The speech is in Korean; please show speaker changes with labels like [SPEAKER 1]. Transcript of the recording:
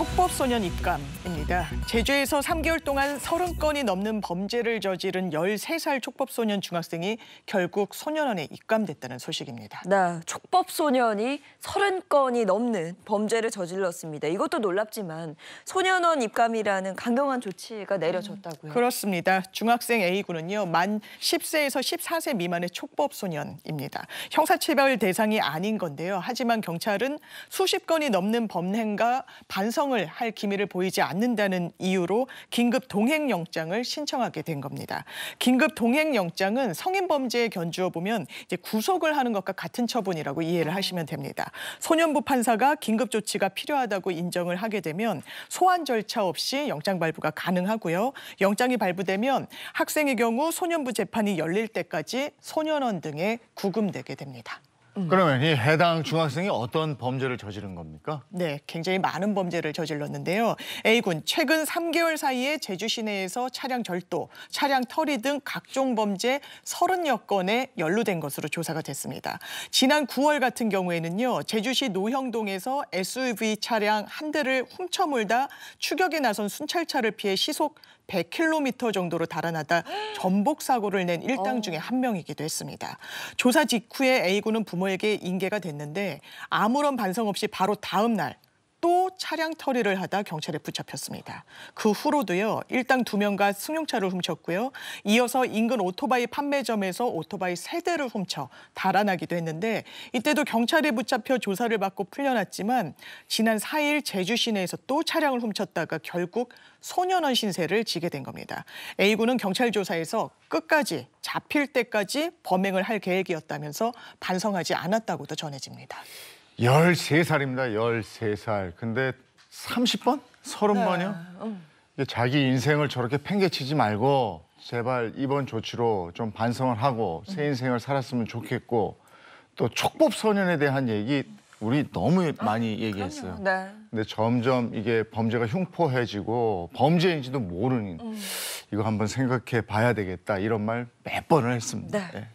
[SPEAKER 1] 촉법소년 입감입니다. 제주에서 3개월 동안 30건이 넘는 범죄를 저지른 13살 촉법소년 중학생이 결국 소년원에 입감됐다는 소식입니다. 네, 촉법소년이 30건이 넘는 범죄를 저질렀습니다. 이것도 놀랍지만 소년원 입감이라는 강경한 조치가 내려졌다고요? 그렇습니다. 중학생 A군은요. 만 10세에서 14세 미만의 촉법소년입니다. 형사처벌 대상이 아닌 건데요. 하지만 경찰은 수십 건이 넘는 범행과 반성 신청을 할 기미를 보이지 않는다는 이유로 긴급 동행영장을 신청하게 된 겁니다. 긴급 동행영장은 성인범죄에 견주어 보면 이제 구속을 하는 것과 같은 처분이라고 이해를 하시면 됩니다. 소년부 판사가 긴급 조치가 필요하다고 인정을 하게 되면 소환 절차 없이 영장 발부가 가능하고요. 영장이 발부되면 학생의 경우 소년부 재판이 열릴 때까지 소년원 등에 구금되게 됩니다.
[SPEAKER 2] 음. 그러면 이 해당 중학생이 어떤 범죄를 저지른 겁니까?
[SPEAKER 1] 네, 굉장히 많은 범죄를 저질렀는데요. A군 최근 3개월 사이에 제주 시내에서 차량 절도, 차량 털이 등 각종 범죄 30여 건에 연루된 것으로 조사가 됐습니다. 지난 9월 같은 경우에는요. 제주시 노형동에서 SUV 차량 한 대를 훔쳐 몰다 추격에 나선 순찰차를 피해 시속 100km 정도로 달아나다 전복 사고를 낸 일당 어. 중에 한 명이기도 했습니다. 조사 직후에 A군은 부모의 장모에게 인계가 됐는데 아무런 반성 없이 바로 다음 날또 차량 터리를 하다 경찰에 붙잡혔습니다. 그 후로도요. 일당 두명과 승용차를 훔쳤고요. 이어서 인근 오토바이 판매점에서 오토바이 세대를 훔쳐 달아나기도 했는데 이때도 경찰에 붙잡혀 조사를 받고 풀려났지만 지난 4일 제주 시내에서 또 차량을 훔쳤다가 결국 소년원 신세를 지게 된 겁니다. A군은 경찰 조사에서 끝까지 잡힐 때까지 범행을 할 계획이었다면서 반성하지 않았다고도 전해집니다.
[SPEAKER 2] 13살입니다. 13살. 근데
[SPEAKER 1] 30번?
[SPEAKER 2] 30번이요? 네. 자기 인생을 저렇게 팽개치지 말고 제발 이번 조치로 좀 반성을 하고 새 인생을 살았으면 좋겠고 또 촉법 소년에 대한 얘기 우리 너무 많이 아, 얘기했어요. 네. 근데 점점 이게 범죄가 흉포해지고 범죄인지도 모르는 음. 이거 한번 생각해 봐야 되겠다 이런 말 몇 번을 했습니다. 네. 네.